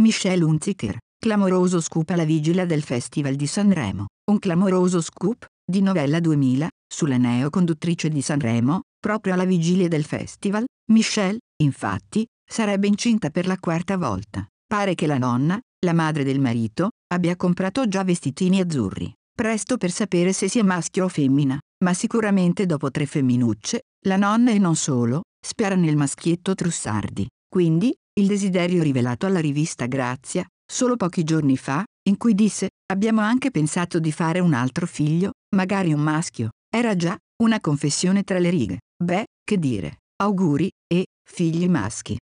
Michelle Hunziker, clamoroso scoop alla vigilia del Festival di Sanremo, un clamoroso scoop, di Novella 2000, sulla neo-conduttrice di Sanremo, proprio alla vigilia del festival, Michelle, infatti, sarebbe incinta per la quarta volta. Pare che la nonna, la madre del marito, abbia comprato già vestitini azzurri. Presto per sapere se sia maschio o femmina, ma sicuramente dopo tre femminucce, la nonna e non solo, spera nel maschietto Trussardi. Quindi, il desiderio rivelato alla rivista Grazia, solo pochi giorni fa, in cui disse, abbiamo anche pensato di fare un altro figlio, magari un maschio, era già una confessione tra le righe, beh, che dire, auguri, e figli maschi.